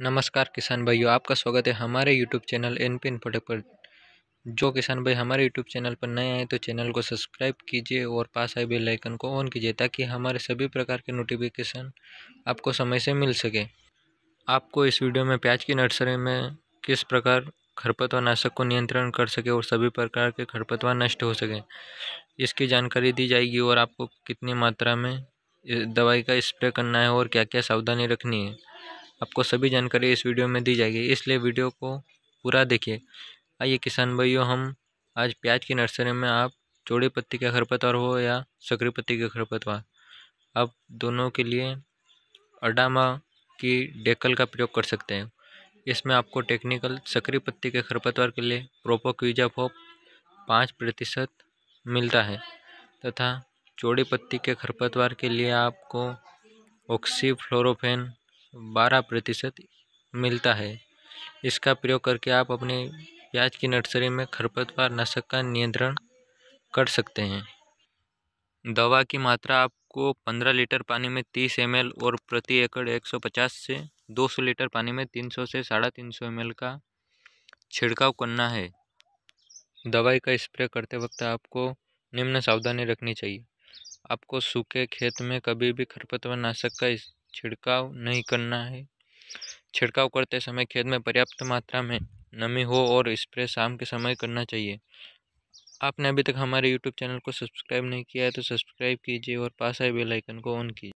नमस्कार किसान भाइयों आपका स्वागत है हमारे यूट्यूब चैनल एन पी पर जो किसान भाई हमारे यूट्यूब चैनल पर नए आए तो चैनल को सब्सक्राइब कीजिए और पास आए बेल आइकन को ऑन कीजिए ताकि हमारे सभी प्रकार के नोटिफिकेशन आपको समय से मिल सके आपको इस वीडियो में प्याज की नर्सरी में किस प्रकार खरपतवार नाशक को नियंत्रण कर सके और सभी प्रकार के खरपतवार नष्ट हो सके इसकी जानकारी दी जाएगी और आपको कितनी मात्रा में दवाई का स्प्रे करना है और क्या क्या सावधानी रखनी है आपको सभी जानकारी इस वीडियो में दी जाएगी इसलिए वीडियो को पूरा देखिए आइए किसान भाइयों हम आज प्याज की नर्सरी में आप चौड़ी पत्ती का खरपतवार हो या सकरी पत्ती का खरपतवार आप दोनों के लिए अडामा की डेकल का प्रयोग कर सकते हैं इसमें आपको टेक्निकल सकरी पत्ती के खरपतवार के लिए प्रोपोक्यूजा फोप पाँच प्रतिशत मिलता है तथा चौड़ी पत्ती के खरपतवार के लिए आपको ऑक्सीफ्लोरोफेन बारह प्रतिशत मिलता है इसका प्रयोग करके आप अपने प्याज की नर्सरी में खरपतवार नाशक का नियंत्रण कर सकते हैं दवा की मात्रा आपको पंद्रह लीटर पानी में तीस एम और प्रति एकड़ एक सौ पचास से दो सौ लीटर पानी में तीन सौ से साढ़े तीन सौ एम का छिड़काव करना है दवाई का स्प्रे करते वक्त आपको निम्न सावधानी रखनी चाहिए आपको सूखे खेत में कभी भी खरपतवार नाशक का छिड़काव नहीं करना है छिड़काव करते समय खेत में पर्याप्त मात्रा में नमी हो और स्प्रे शाम के समय करना चाहिए आपने अभी तक हमारे यूट्यूब चैनल को सब्सक्राइब नहीं किया है तो सब्सक्राइब कीजिए और पास आए बेल आइकन को ऑन कीजिए